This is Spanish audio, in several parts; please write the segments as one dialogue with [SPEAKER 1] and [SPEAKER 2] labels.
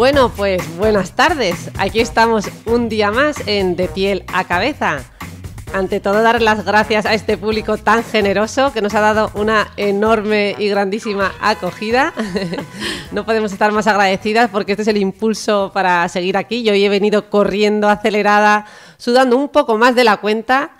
[SPEAKER 1] Bueno, pues buenas tardes. Aquí estamos un día más en De piel a cabeza. Ante todo, dar las gracias a este público tan generoso que nos ha dado una enorme y grandísima acogida. no podemos estar más agradecidas porque este es el impulso para seguir aquí. Yo hoy he venido corriendo acelerada, sudando un poco más de la cuenta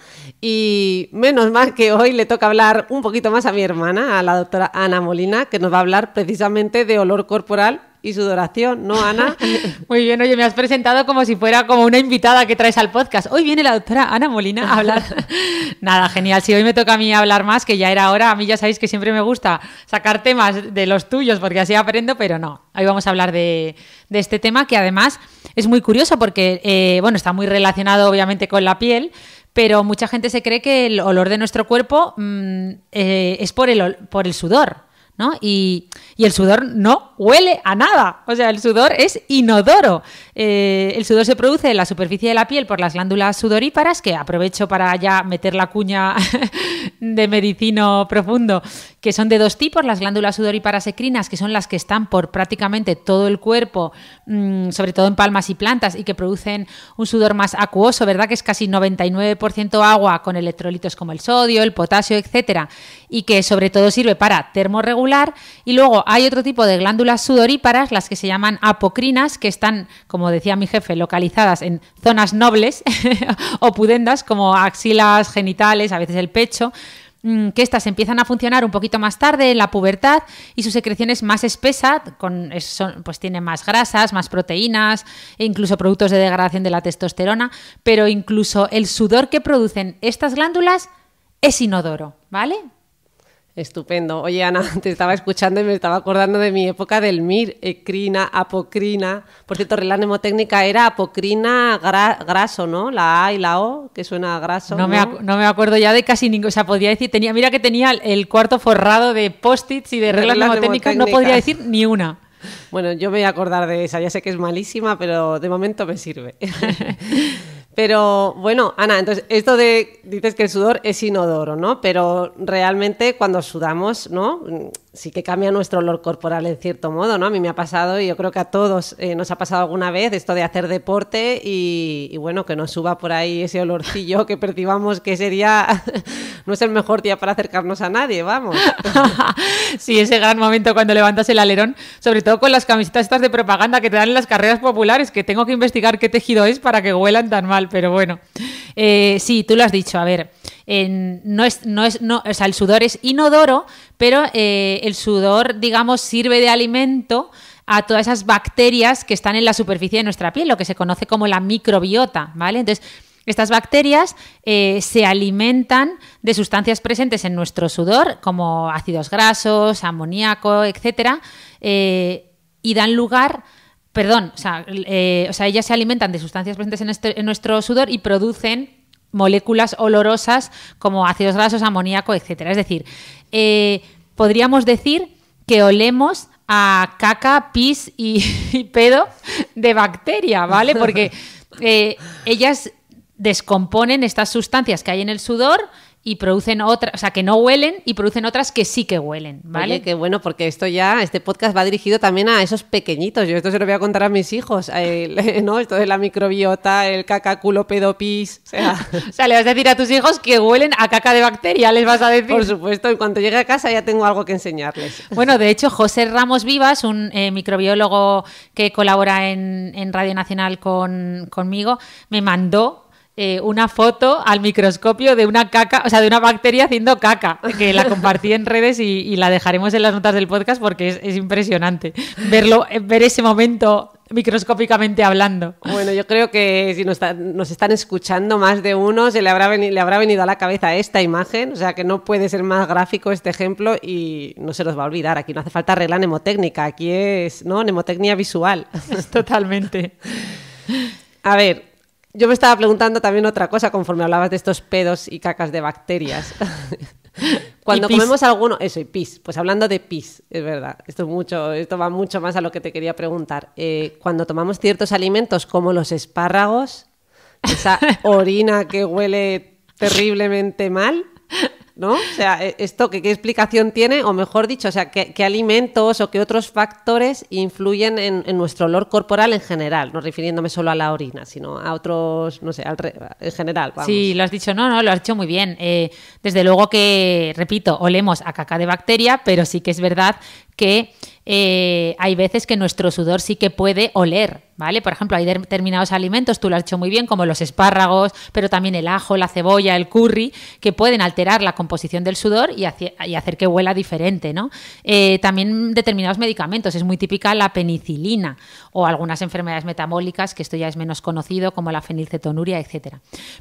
[SPEAKER 1] y menos mal que hoy le toca hablar un poquito más a mi hermana, a la doctora Ana Molina, que nos va a hablar precisamente de olor corporal y sudoración, ¿no, Ana? Muy bien, oye, me has presentado como si fuera como una invitada que traes al podcast. Hoy viene la doctora Ana Molina a hablar.
[SPEAKER 2] Nada, genial. Si hoy me toca a mí hablar más, que ya era hora, a mí ya sabéis que siempre me gusta sacar temas de los tuyos porque así aprendo, pero no. Hoy vamos a hablar de, este tema que además es muy curioso porque, eh, bueno, está muy relacionado obviamente con la piel pero mucha gente se cree que el olor de nuestro cuerpo mm, eh, es por el, por el sudor. ¿no? Y, el sudor no huele a nada, o sea, el sudor es inodoro. Eh, el sudor se produce en la superficie de la piel por las glándulas sudoríparas, que aprovecho para ya meter la cuña de medicino profundo, que son de dos tipos, las glándulas ecrinas, que son las que están por prácticamente todo el cuerpo, mm, sobre todo en palmas y plantas, y que producen un sudor más acuoso, ¿verdad? Que es casi 99% agua con electrolitos como el sodio, el potasio, etc., y que sobre todo sirve para termorregular. Y luego hay otro tipo de glándulas sudoríparas, las que se llaman apocrinas, que están, como decía mi jefe, localizadas en zonas nobles o pudendas, como axilas, genitales, a veces el pecho Mm, que estas empiezan a funcionar un poquito más tarde en la pubertad y su secreción es más espesa, pues tiene más grasas, más proteínas e incluso productos de degradación de la testosterona, pero incluso el sudor que producen estas glándulas es inodoro,
[SPEAKER 1] ¿vale? Estupendo. Oye, Ana, te estaba escuchando y me estaba acordando de mi época del MIR, ecrina, apocrina. Por cierto, la mnemotécnica era apocrina graso, ¿no? La A y la O, que suena graso. No, Me
[SPEAKER 2] acuerdo ya de casi ninguna. O sea, podría decir, tenía, mira que tenía el cuarto forrado de post-its y de regla reglas no podría decir ni una.
[SPEAKER 1] Bueno, yo me voy a acordar de esa, ya sé que es malísima, pero de momento me sirve. Pero bueno, Ana, entonces esto de dices que el sudor es inodoro, ¿no? Pero realmente cuando sudamos, ¿no? sí que cambia nuestro olor corporal en cierto modo, ¿no? A mí me ha pasado y yo creo que a todos eh, nos ha pasado alguna vez esto de hacer deporte y, bueno, que nos suba por ahí ese olorcillo que percibamos que sería, no es el mejor día para acercarnos a nadie, vamos. sí, ese gran momento cuando levantas el alerón, sobre todo con las camisetas estas de propaganda que te dan en las carreras populares,
[SPEAKER 2] que tengo que investigar qué tejido es para que huelan tan mal, pero bueno. Eh, sí, tú lo has dicho, a ver no es, no es, o sea, el sudor es inodoro, pero eh, el sudor, digamos, sirve de alimento a todas esas bacterias que están en la superficie de nuestra piel, lo que se conoce como la microbiota, ¿vale? Entonces, estas bacterias eh, se alimentan de sustancias presentes en nuestro sudor, como ácidos grasos, amoníaco, etcétera, eh, y dan lugar, perdón, o sea, ellas se alimentan de sustancias presentes en este, nuestro sudor y producen moléculas olorosas como ácidos grasos, amoníaco, etc. Es decir, eh, podríamos decir que olemos a caca, pis y, pedo de bacteria, ¿vale? Porque eh, ellas descomponen estas sustancias que hay en
[SPEAKER 1] el sudor y producen otras, o sea, que no huelen y producen otras que sí que huelen, ¿vale? Oye, qué bueno, porque esto ya, este podcast va dirigido también a esos pequeñitos. Yo esto se lo voy a contar a mis hijos, ¿no? Esto de la microbiota, el cacaculo pedopis, o sea... le vas a decir a tus hijos que huelen a caca de bacteria, les vas a decir. Por supuesto, en cuanto llegue a casa ya tengo algo que enseñarles.
[SPEAKER 2] Bueno, de hecho, José Ramos Vivas, un eh, microbiólogo que colabora en, Radio Nacional conmigo, me mandó eh, una foto al microscopio de una caca, o sea, de una bacteria haciendo caca, que la compartí en redes y, la dejaremos en las notas
[SPEAKER 1] del podcast porque es, impresionante verlo, eh, ver ese momento microscópicamente hablando. Bueno, yo creo que si nos, nos, están escuchando más de uno, se le habrá, venido, le habrá venido a la cabeza esta imagen, o sea que no puede ser más gráfico este ejemplo y no se los va a olvidar. Aquí no hace falta regla mnemotécnica, aquí es ¿no? mnemotecnia visual. Totalmente. A ver, yo me estaba preguntando también otra cosa conforme hablabas de estos pedos y cacas de bacterias. Cuando comemos alguno, eso, y pis, pues hablando de pis, es verdad, esto, mucho, esto va mucho más a lo que te quería preguntar. Eh, cuando tomamos ciertos alimentos como los espárragos, esa orina que huele terriblemente mal, ¿no? O sea, e-, esto, ¿qué, explicación tiene? O mejor dicho, o sea, ¿qué, alimentos o qué otros factores influyen en, nuestro olor corporal en general? No refiriéndome solo a la orina, sino a otros, no sé, al en general. Sí, lo has dicho, no, no, lo has
[SPEAKER 2] dicho muy bien. Eh, desde luego que, repito, olemos a caca de bacteria, pero sí que es verdad que eh, hay veces que nuestro sudor sí que puede oler, ¿vale? Por ejemplo, hay determinados alimentos, tú lo has hecho muy bien, como los espárragos, pero también el ajo, la cebolla, el curry, que pueden alterar la composición del sudor y, hacer que huela diferente, ¿no? Eh, también determinados medicamentos, es muy típica la penicilina o algunas enfermedades metabólicas, que esto ya es menos conocido, como la fenilcetonuria, etc.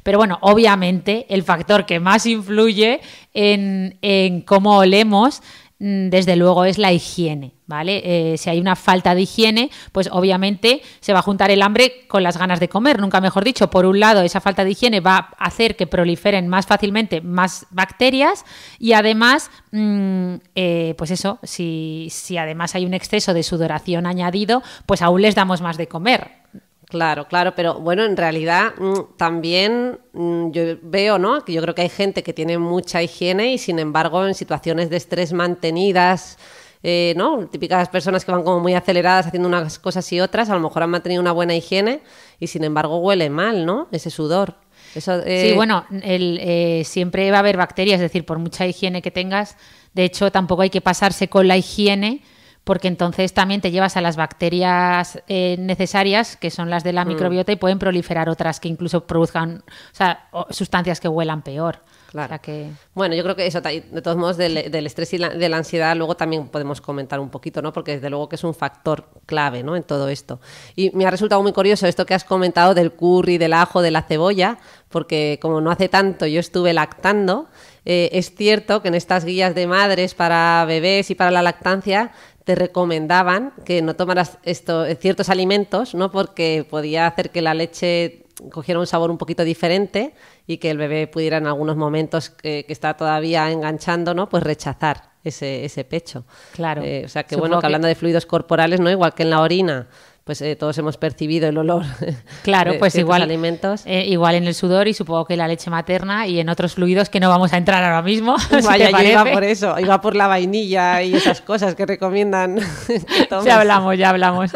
[SPEAKER 2] Pero bueno, obviamente el factor que más influye en cómo olemos, mm, desde luego, es la higiene. ¿vale? Eh, si hay una falta de higiene, pues obviamente se va a juntar el hambre con las ganas de comer, nunca mejor dicho. Por un lado, esa falta de higiene va a hacer que proliferen más fácilmente más bacterias y además, mm, eh, pues eso, si, si además hay un exceso de sudoración añadido, pues aún les damos más de comer.
[SPEAKER 1] Claro, claro, pero bueno, en realidad mm, también mm, yo veo, ¿no? Que yo creo que hay gente que tiene mucha higiene y sin embargo en situaciones de estrés mantenidas, eh, ¿no? Típicas personas que van como muy aceleradas haciendo unas cosas y otras, a lo mejor han mantenido una buena higiene y sin embargo huele mal, ¿no? Ese sudor. Eh, sí, bueno, el, eh,
[SPEAKER 2] siempre va a haber bacterias, es decir, por mucha higiene que tengas, de hecho tampoco hay que pasarse con la higiene porque entonces también te llevas a las bacterias eh, necesarias, que son las de la mm. microbiota, y pueden proliferar otras que incluso produzcan sustancias que huelan peor. Claro.
[SPEAKER 1] Bueno, yo creo que eso, de todos modos, del, estrés y de la ansiedad, luego también podemos comentar un poquito, ¿no? Porque desde luego que es un factor clave, ¿no? En todo esto. Y me ha resultado muy curioso esto que has comentado del curry, del ajo, de la cebolla, porque como no hace tanto yo estuve lactando, eh, es cierto que en estas guías de madres para bebés y para la lactancia te recomendaban que no tomaras esto, eh, ciertos alimentos, ¿no? Porque podía hacer que la leche cogiera un sabor un poquito diferente y que el bebé pudiera en algunos momentos que, está todavía enganchando, ¿no? Pues rechazar ese, pecho. Claro. Eh, o sea que bueno, que hablando de fluidos corporales, ¿no? Igual que en la orina pues eh, todos hemos percibido el olor. Claro, de, pues igual alimentos. Eh, igual en el sudor y supongo que la leche materna y en otros
[SPEAKER 2] fluidos que no vamos a entrar ahora mismo. iba por
[SPEAKER 1] eso, iba por la vainilla y esas cosas que recomiendan. ya hablamos, ya hablamos.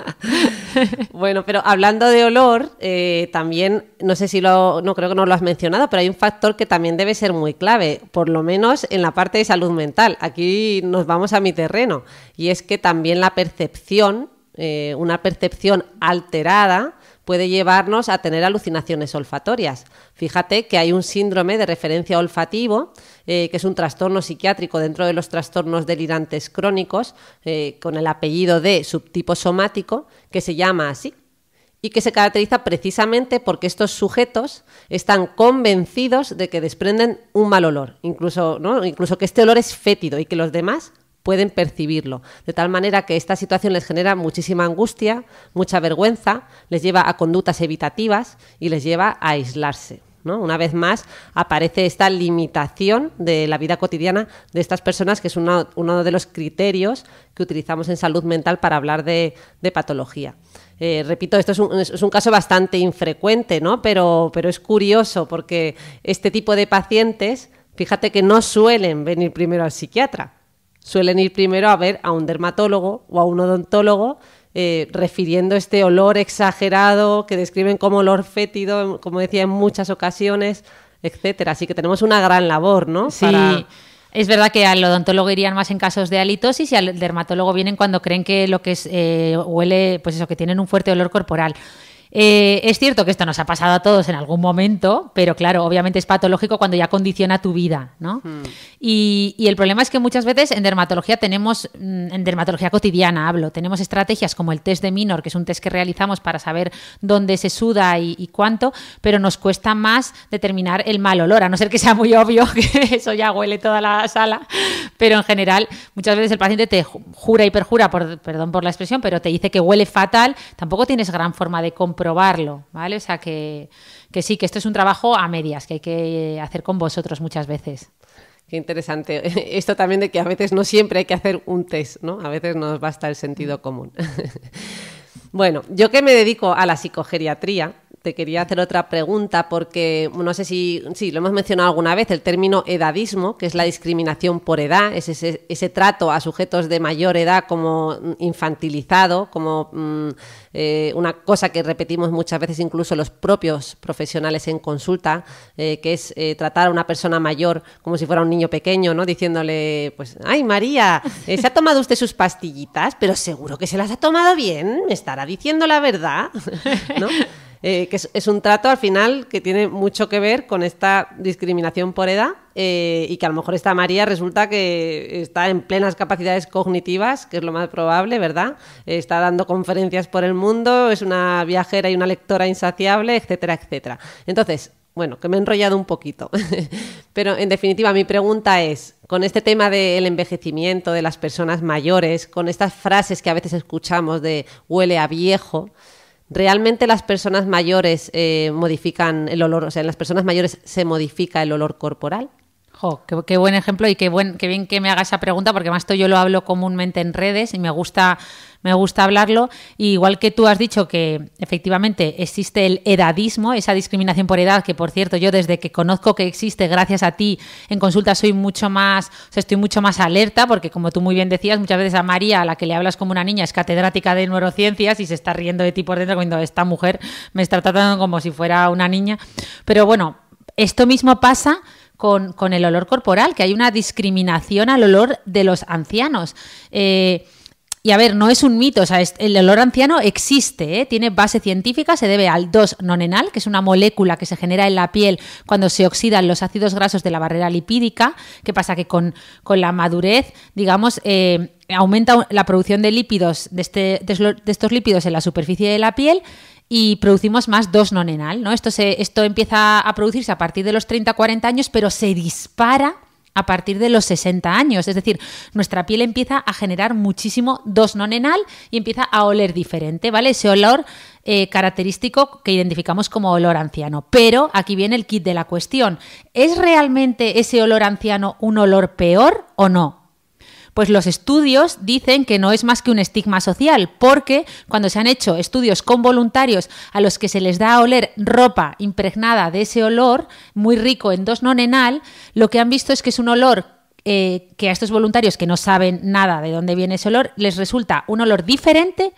[SPEAKER 1] bueno, pero hablando de olor, eh, también no sé si lo, no creo que no lo has mencionado, pero hay un factor que también debe ser muy clave, por lo menos en la parte de salud mental. Aquí nos vamos a mi terreno y es que también la percepción eh, una percepción alterada puede llevarnos a tener alucinaciones olfatorias. Fíjate que hay un síndrome de referencia olfativo, eh, que es un trastorno psiquiátrico dentro de los trastornos delirantes crónicos, eh, con el apellido de subtipo somático, que se llama así, y que se caracteriza precisamente porque estos sujetos están convencidos de que desprenden un mal olor, incluso, ¿no? incluso que este olor es fétido y que los demás pueden percibirlo. De tal manera que esta situación les genera muchísima angustia, mucha vergüenza, les lleva a conductas evitativas y les lleva a aislarse. ¿no? Una vez más aparece esta limitación de la vida cotidiana de estas personas, que es uno de los criterios que utilizamos en salud mental para hablar de, patología. Eh, repito, esto es un, caso bastante infrecuente, pero, pero es curioso porque este tipo de pacientes, fíjate que no suelen venir primero al psiquiatra suelen ir primero a ver a un dermatólogo o a un odontólogo eh, refiriendo este olor exagerado que describen como olor fétido, como decía en muchas ocasiones, etcétera. Así que tenemos una gran labor, ¿no? Sí. Es verdad que al odontólogo irían más en casos de halitosis y al
[SPEAKER 2] dermatólogo vienen cuando creen que lo que es, eh, huele, pues eso, que tienen un fuerte olor corporal. Eh, es cierto que esto nos ha pasado a todos en algún momento, pero claro, obviamente es patológico cuando ya condiciona tu vida, ¿no? Hmm. Y, el problema es que muchas veces en dermatología tenemos, mm, en dermatología cotidiana hablo, tenemos estrategias como el test de Minor, que es un test que realizamos para saber dónde se suda y, cuánto, pero nos cuesta más determinar el mal olor, a no ser que sea muy obvio que eso ya huele toda la sala, pero en general muchas veces el paciente te jura y perjura, por, perdón por la expresión, pero te dice que huele fatal, tampoco tienes gran forma de comprobar
[SPEAKER 1] probarlo, ¿vale? O sea, que, sí, que esto es un trabajo a medias, que hay que eh, hacer con vosotros muchas veces. Qué interesante. Esto también de que a veces no siempre hay que hacer un test, ¿no? A veces nos basta el sentido común. bueno, yo que me dedico a la psicogeriatría, te quería hacer otra pregunta porque no sé si, lo hemos mencionado alguna vez, el término edadismo, que es la discriminación por edad, es ese, trato a sujetos de mayor edad como infantilizado, como mm, eh, una cosa que repetimos muchas veces incluso los propios profesionales en consulta, eh, que es eh, tratar a una persona mayor como si fuera un niño pequeño, ¿no? Diciéndole, pues, ay María, ¿se ha tomado usted sus pastillitas? Pero seguro que se las ha tomado bien, me estará diciendo la verdad, ¿no? Eh, que es, un trato al final que tiene mucho que ver con esta discriminación por edad eh, y que a lo mejor esta María resulta que está en plenas capacidades cognitivas, que es lo más probable, ¿verdad? Eh, está dando conferencias por el mundo, es una viajera y una lectora insaciable, etcétera, etcétera. Entonces, bueno, que me he enrollado un poquito. Pero en definitiva, mi pregunta es, con este tema del envejecimiento de las personas mayores, con estas frases que a veces escuchamos de huele a viejo, ¿Realmente las personas mayores eh, modifican el olor, o sea, en las personas mayores se modifica el olor corporal? qué, buen ejemplo y qué, buen, bien que me haga esa pregunta, porque más esto yo lo hablo comúnmente en
[SPEAKER 2] redes y me gusta, me gusta hablarlo. Y igual que tú has dicho que efectivamente existe el edadismo, esa discriminación por edad, que por cierto yo desde que conozco que existe, gracias a ti, en consulta soy mucho más, estoy mucho más alerta, porque como tú muy bien decías, muchas veces a María, a la que le hablas como una niña, es catedrática de neurociencias y se está riendo de ti por dentro, cuando esta mujer me está tratando como si fuera una niña. Pero bueno, esto mismo pasa con, el olor corporal, que hay una discriminación al olor de los ancianos. Eh, y a ver, no es un mito, o sea, el olor anciano existe, ¿eh? tiene base científica, se debe al 2-nonenal, que es una molécula que se genera en la piel cuando se oxidan los ácidos grasos de la barrera lipídica. que pasa? Que con, la madurez, digamos, eh, aumenta la producción de lípidos, de, este, de estos lípidos en la superficie de la piel y producimos más 2-nonenal. ¿no? Esto, esto empieza a producirse a partir de los 30-40 años, pero se dispara a partir de los 60 años. Es decir, nuestra piel empieza a generar muchísimo nonenal y empieza a oler diferente, ¿vale? Ese olor eh, característico que identificamos como olor anciano. Pero aquí viene el kit de la cuestión. ¿Es realmente ese olor anciano un olor peor o no? Pues los estudios dicen que no es más que un estigma social, porque cuando se han hecho estudios con voluntarios a los que se les da a oler ropa impregnada de ese olor, muy rico en 2-nonenal, lo que han visto es que es un olor eh, que a estos voluntarios que no saben nada de dónde viene ese olor, les resulta un olor diferente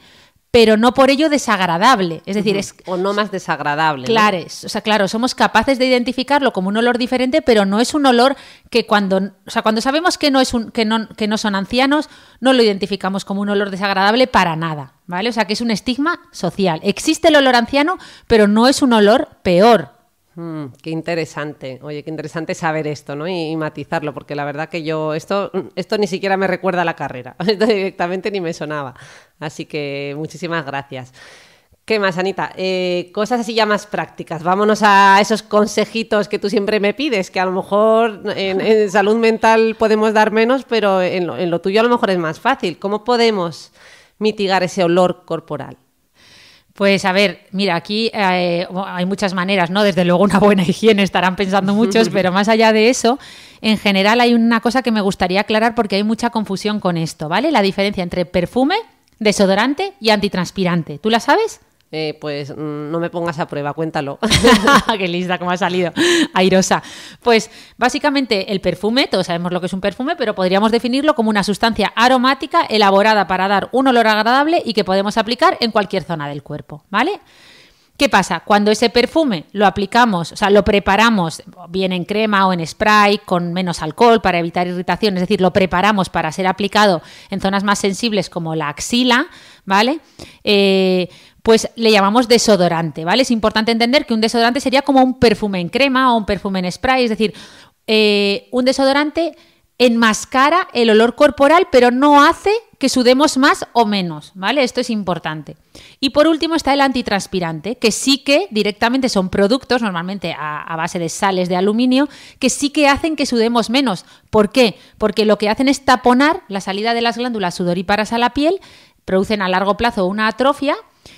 [SPEAKER 2] pero no por ello desagradable. Es decir, es...
[SPEAKER 1] O no más desagradable. Claro,
[SPEAKER 2] o sea, claro, somos capaces de identificarlo como un olor diferente, pero no es un olor que cuando, o sea, cuando sabemos que no, es un, que, no, que no son ancianos, no lo identificamos como un olor desagradable para nada, ¿vale? O sea, que es un estigma social. Existe el olor anciano, pero no es un olor peor
[SPEAKER 1] Mm, qué interesante, oye, qué interesante saber esto, ¿no? Y, matizarlo, porque la verdad que yo, esto, esto ni siquiera me recuerda a la carrera, esto directamente ni me sonaba. Así que muchísimas gracias. ¿Qué más, Anita? Eh, cosas así ya más prácticas. Vámonos a esos consejitos que tú siempre me pides, que a lo mejor en, salud mental podemos dar menos, pero en lo tuyo a lo mejor es más fácil. ¿Cómo podemos mitigar ese olor corporal?
[SPEAKER 2] Pues a ver, mira, aquí eh, hay muchas maneras, ¿no? Desde luego una buena higiene estarán pensando muchos, pero más allá de eso, en general hay una cosa que me gustaría aclarar porque hay mucha confusión con esto, ¿vale? La diferencia entre perfume, desodorante y antitranspirante. ¿Tú la sabes?
[SPEAKER 1] Eh, pues mm, no me pongas a prueba, cuéntalo. Qué lista, cómo ha salido, airosa. Pues
[SPEAKER 2] básicamente el perfume, todos sabemos lo que es un perfume, pero podríamos definirlo como una sustancia aromática elaborada para dar un olor agradable y que podemos aplicar en cualquier zona del cuerpo, ¿vale? ¿Qué pasa? Cuando ese perfume lo aplicamos, o sea, lo preparamos bien en crema o en spray con menos alcohol para evitar irritación, es decir, lo preparamos para ser aplicado en zonas más sensibles como la axila, ¿vale? Eh, pues le llamamos desodorante, ¿vale? Es importante entender que un desodorante sería como un perfume en crema o un perfume en spray, es decir, eh, un desodorante enmascara el olor corporal, pero no hace que sudemos más o menos, ¿vale? Esto es importante. Y por último está el antitranspirante, que sí que directamente son productos, normalmente a, a, base de sales de aluminio, que sí que hacen que sudemos menos. ¿Por qué? Porque lo que hacen es taponar la salida de las glándulas sudoríparas a la piel, producen a largo plazo una atrofia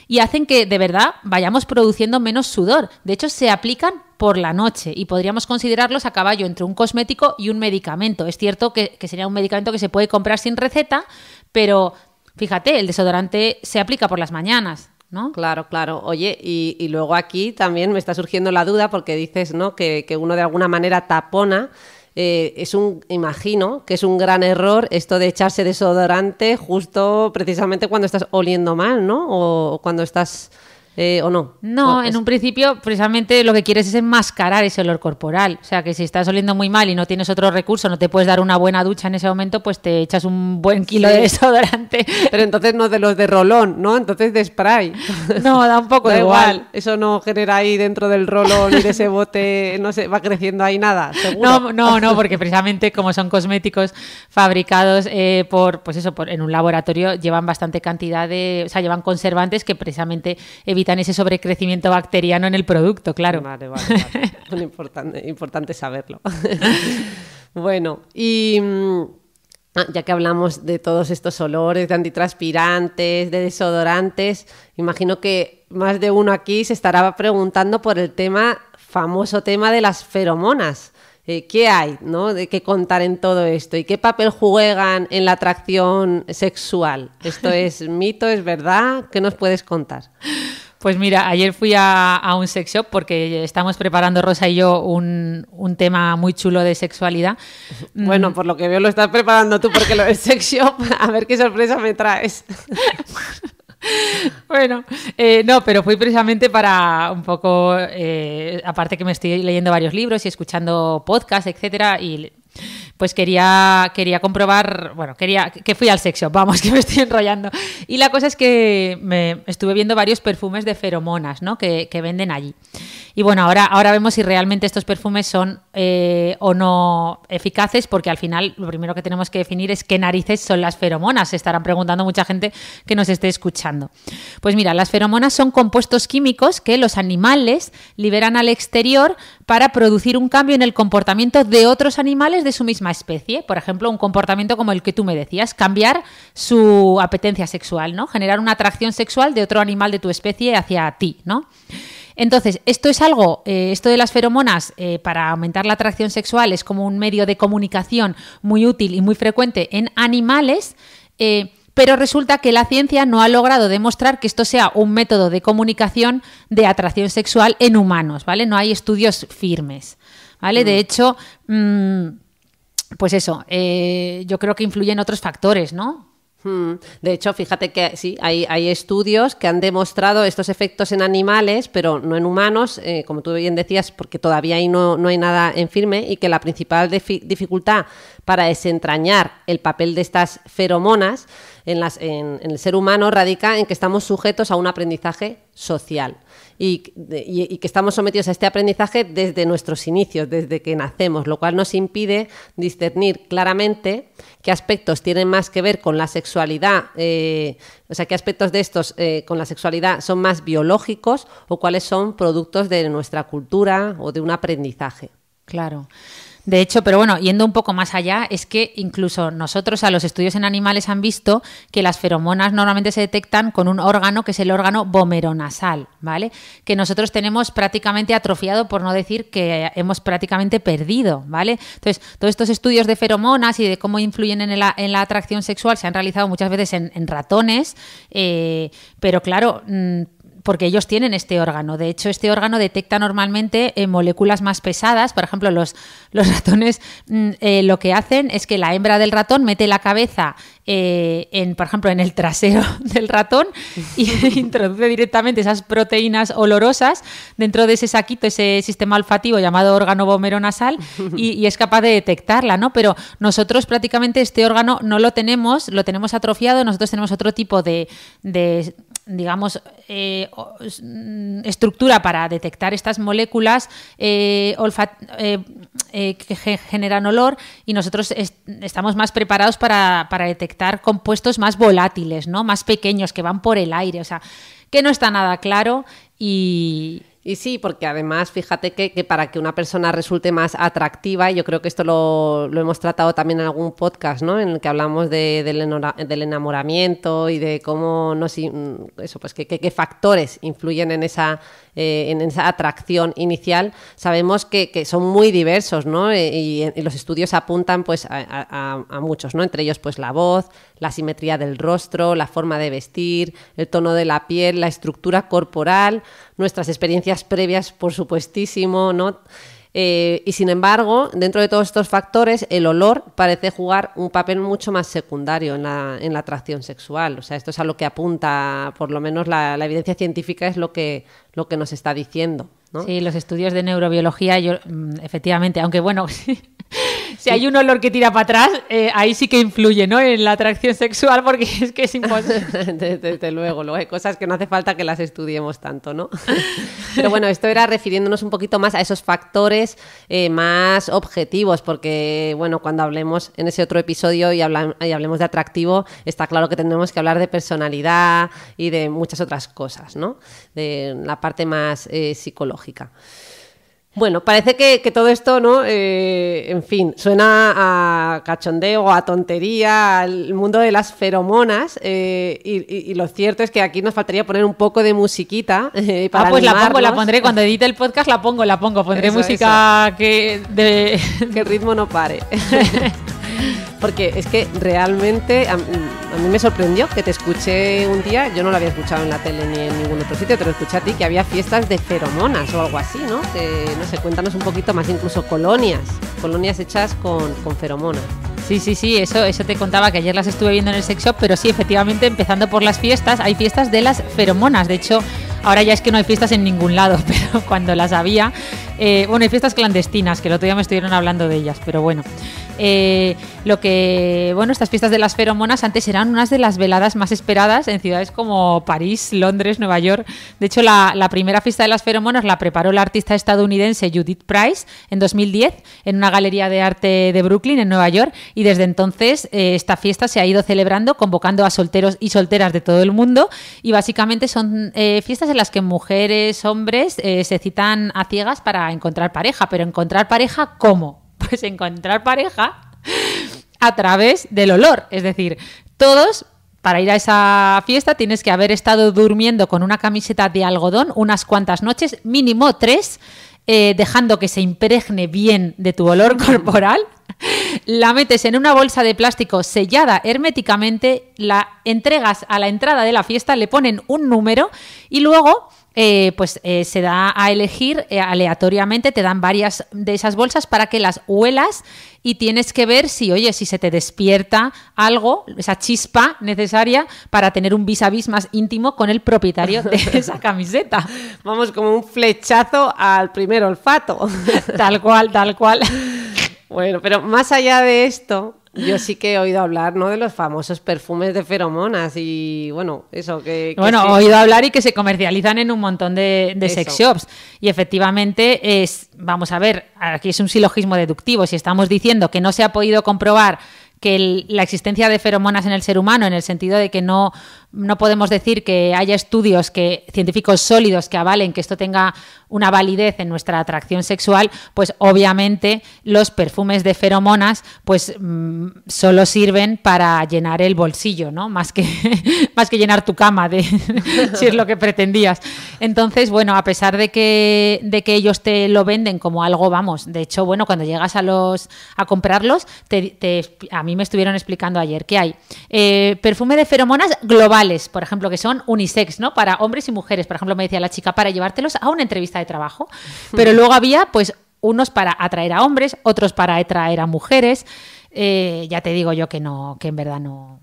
[SPEAKER 2] y hacen que de verdad vayamos produciendo menos sudor. De hecho, se aplican por la noche y podríamos considerarlos a caballo entre un cosmético y un medicamento. Es cierto que, sería un medicamento que se puede comprar sin receta, pero fíjate, el desodorante se aplica por las mañanas,
[SPEAKER 1] ¿No? Claro, claro. Oye, y, luego aquí también me está surgiendo la duda porque dices, ¿no? que uno de alguna manera tapona eh, es un, imagino que es un gran error esto de echarse desodorante justo precisamente cuando estás oliendo mal, ¿no? O cuando estás eh, o no. No, en un principio precisamente lo que quieres es enmascarar ese olor corporal. O sea, que si estás oliendo muy
[SPEAKER 2] mal y no tienes otro recurso, no te puedes dar una buena ducha en ese momento, pues te echas un buen kilo de
[SPEAKER 1] desodorante. Pero entonces no de los de rolón, ¿no? Entonces de spray. No, da un poco da igual. Eso no genera ahí dentro del rolón y de ese bote, no sé, va creciendo ahí nada, No, no, no, porque
[SPEAKER 2] precisamente como son cosméticos fabricados eh, por, pues eso, en un laboratorio, llevan bastante cantidad de, o sea, llevan conservantes que precisamente evitan ese sobrecrecimiento bacteriano en el producto, claro. Vale, vale,
[SPEAKER 1] vale. importante, saberlo. bueno, y mm, ah, ya que hablamos de todos estos olores, de antitranspirantes, de desodorantes, imagino que más de uno aquí se estará preguntando por el tema, famoso tema de las feromonas. Eh, ¿Qué hay ¿no? de qué contar en todo esto? ¿Y qué papel juegan en la atracción sexual? ¿Esto es mito, es verdad? ¿Qué nos puedes contar? Pues mira, ayer fui
[SPEAKER 2] a, un sex shop porque estamos preparando Rosa y yo un, tema muy chulo de
[SPEAKER 1] sexualidad. Mm. Bueno, por lo que veo lo estás preparando tú porque lo del sex shop, a ver qué sorpresa me traes. Bueno, eh, no, pero fui precisamente
[SPEAKER 2] para un poco, eh, aparte que me estoy leyendo varios libros y escuchando podcasts, etcétera, y pues quería, quería comprobar, bueno, quería que fui al sexo, vamos, que me estoy enrollando. Y la cosa es que me estuve viendo varios perfumes de feromonas, ¿no? Que, venden allí. Y bueno, ahora, ahora vemos si realmente estos perfumes son eh, o no eficaces, porque al final lo primero que tenemos que definir es qué narices son las feromonas. Se estarán preguntando mucha gente que nos esté escuchando. Pues mira, las feromonas son compuestos químicos que los animales liberan al exterior para producir un cambio en el comportamiento de otros animales de su misma especie. Por ejemplo, un comportamiento como el que tú me decías, cambiar su apetencia sexual, ¿no? Generar una atracción sexual de otro animal de tu especie hacia ti, ¿no? Entonces, esto es algo, eh, esto de las feromonas eh, para aumentar la atracción sexual es como un medio de comunicación muy útil y muy frecuente en animales. Eh, pero resulta que la ciencia no ha logrado demostrar que esto sea un método de comunicación de atracción sexual en humanos, ¿vale? No hay estudios firmes, ¿vale? De mm. hecho, mm,
[SPEAKER 1] pues eso, eh, yo creo que influyen otros factores, ¿no? Hmm. De hecho, fíjate que sí, hay, estudios que han demostrado estos efectos en animales, pero no en humanos, eh, como tú bien decías, porque todavía ahí no, no, hay nada en firme y que la principal dificultad para desentrañar el papel de estas feromonas en, el ser humano radica en que estamos sujetos a un aprendizaje social y, que estamos sometidos a este aprendizaje desde nuestros inicios, desde que nacemos, lo cual nos impide discernir claramente qué aspectos tienen más que ver con la sexualidad, eh, o sea, qué aspectos de estos eh, con la sexualidad son más biológicos o cuáles son productos de nuestra cultura o de un aprendizaje.
[SPEAKER 2] Claro. De hecho, pero bueno, yendo un poco más allá, es que incluso nosotros a los estudios en animales han visto que las feromonas normalmente se detectan con un órgano que es el órgano vomeronasal, ¿vale? Que nosotros tenemos prácticamente atrofiado, por no decir que hemos prácticamente perdido, ¿vale? Entonces, todos estos estudios de feromonas y de cómo influyen en la, atracción sexual se han realizado muchas veces en, ratones, eh, pero claro, mm, porque ellos tienen este órgano. De hecho, este órgano detecta normalmente moléculas más pesadas. Por ejemplo, los, ratones mm, eh, lo que hacen es que la hembra del ratón mete la cabeza eh, en, por ejemplo, en el trasero del ratón y introduce directamente esas proteínas olorosas dentro de ese saquito, ese sistema olfativo llamado órgano bombero nasal y, es capaz de detectarla, ¿no? Pero nosotros prácticamente este órgano no lo tenemos, lo tenemos atrofiado, nosotros tenemos otro tipo de digamos, eh, mm, estructura para detectar estas moléculas eh, eh, que generan olor y nosotros estamos más preparados para, para, detectar compuestos más
[SPEAKER 1] volátiles, ¿no? más pequeños, que van por el aire, o sea, que no está nada claro y, y sí, porque además fíjate que, para que una persona resulte más atractiva, y yo creo que esto lo, hemos tratado también en algún podcast, ¿no? En el que hablamos de, del, enamoramiento y de cómo, no si, eso, pues qué factores influyen en esa, eh, en esa atracción inicial. Sabemos que, son muy diversos, ¿no? Eh, y, los estudios apuntan pues a, a muchos, ¿no? Entre ellos pues la voz, la simetría del rostro, la forma de vestir, el tono de la piel, la estructura corporal, nuestras experiencias previas, por supuestísimo, ¿no? Eh, y sin embargo, dentro de todos estos factores, el olor parece jugar un papel mucho más secundario en la, atracción sexual. O sea, esto es a lo que apunta, por lo menos la, evidencia científica es lo que, lo que nos está diciendo. Sí, los estudios de neurobiología, yo, mm, efectivamente, aunque bueno, Si hay un olor que tira para atrás, eh, ahí sí que influye, ¿no? En la atracción sexual, porque es que es imposible. desde, luego, luego hay cosas que no hace falta que las estudiemos tanto, ¿no? Pero bueno, esto era refiriéndonos un poquito más a esos factores eh, más objetivos, porque bueno, cuando hablemos en ese otro episodio y, hablemos de atractivo, está claro que tendremos que hablar de personalidad y de muchas otras cosas, ¿no? De la parte más eh, psicológica. Bueno, parece que, todo esto, ¿no? Eh, en fin, suena a cachondeo, a tontería, al mundo de las feromonas. Eh, y, lo cierto es que aquí nos faltaría poner un poco de musiquita. Eh, ah, para ah, pues la pongo, la pondré. Cuando edite el podcast la pongo, la pongo. Pondré música que. De... Que el ritmo no pare. Porque es que realmente a, mí me sorprendió que te escuché un día, yo no lo había escuchado en la tele ni en ningún otro sitio, pero escuché a ti, que había fiestas de feromonas o algo así, ¿no? Que, no sé, cuéntanos un poquito más, incluso colonias, colonias hechas con, feromonas. Sí, sí, sí, eso, eso te contaba que ayer las estuve viendo en el sex shop, pero sí,
[SPEAKER 2] efectivamente, empezando por las fiestas, hay fiestas de las feromonas. De hecho, ahora ya es que no hay fiestas en ningún lado, pero cuando las había, eh, bueno, hay fiestas clandestinas, que el otro día me estuvieron hablando de ellas, pero bueno. Eh, lo que, bueno, estas fiestas de las feromonas antes eran unas de las veladas más esperadas en ciudades como París, Londres, Nueva York. De hecho, la, primera fiesta de las feromonas la preparó la artista estadounidense Judith Price en 2010 en una galería de arte de Brooklyn, en Nueva York, y desde entonces eh, esta fiesta se ha ido celebrando convocando a solteros y solteras de todo el mundo y básicamente son eh, fiestas en las que mujeres, hombres se citan a ciegas para encontrar pareja, pero encontrar pareja ¿cómo? pues encontrar pareja a través del olor. Es decir, todos para ir a esa fiesta tienes que haber estado durmiendo con una camiseta de algodón unas cuantas noches, mínimo tres, eh, dejando que se impregne bien de tu olor corporal. La metes en una bolsa de plástico sellada herméticamente, la entregas a la entrada de la fiesta, le ponen un número y luego eh, pues eh, se da a elegir eh, aleatoriamente, te dan varias de esas bolsas para que las huelas y tienes que ver si, oye, si se te despierta algo, esa chispa necesaria para tener un vis a vis más íntimo con el propietario de esa camiseta. Vamos como un
[SPEAKER 1] flechazo al primer olfato. tal cual, tal cual. Bueno, pero más allá de esto, yo sí que he oído hablar, ¿no? De los famosos perfumes de feromonas y, bueno, eso que... bueno, he oído hablar y
[SPEAKER 2] que se comercializan en un montón de, sex shops. Y efectivamente, es, vamos a ver, aquí es un silogismo deductivo. Si estamos diciendo que no se ha podido comprobar que la existencia de feromonas en el ser humano, en el sentido de que no, no podemos decir que haya estudios que, científicos sólidos que avalen que esto tenga una validez en nuestra atracción sexual, pues obviamente los perfumes de feromonas pues mm, solo sirven para llenar el bolsillo, ¿no? Más que, más que llenar tu cama, de, si es lo que pretendías. Entonces, bueno, a pesar de que, de que ellos te lo venden como algo, vamos, de hecho, bueno, cuando llegas a los a comprarlos, te, a mí me estuvieron explicando ayer que hay eh, perfume de feromonas global por ejemplo, que son unisex, ¿no? Para hombres y mujeres, por ejemplo, me decía la chica, para llevártelos a una entrevista de trabajo.
[SPEAKER 1] Pero luego
[SPEAKER 2] había, pues, unos para atraer a hombres, otros para atraer a mujeres. Eh, ya te digo yo que no, que en verdad no,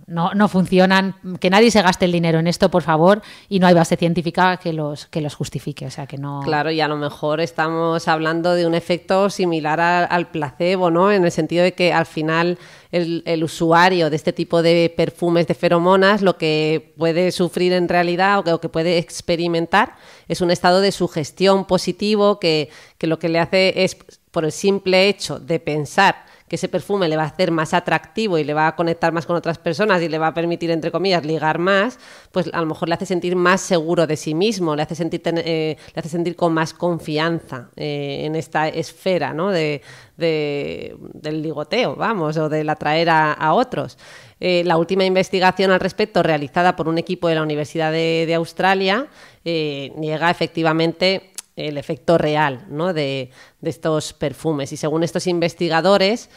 [SPEAKER 2] funcionan. Que nadie se gaste el dinero en esto, por favor, y no hay base científica que los, justifique. O sea que no. Claro,
[SPEAKER 1] y a lo mejor estamos hablando de un efecto similar al placebo, ¿no? En el sentido de que al final el, usuario de este tipo de perfumes de feromonas lo que puede sufrir en realidad o que, que puede experimentar es un estado de sugestión positivo que lo que le hace es, por el simple hecho de pensar que ese perfume le va a hacer más atractivo y le va a conectar más con otras personas y le va a permitir, entre comillas, ligar más, pues a lo mejor le hace sentir más seguro de sí mismo, le hace sentir, eh, le hace sentir con más confianza eh, en esta esfera ¿no? de, del ligoteo, vamos, o del atraer a, otros. Eh, la última investigación al respecto, realizada por un equipo de la Universidad de, de Australia, niega efectivamente el efecto real ¿no? de, de estos perfumes. Y según estos investigadores,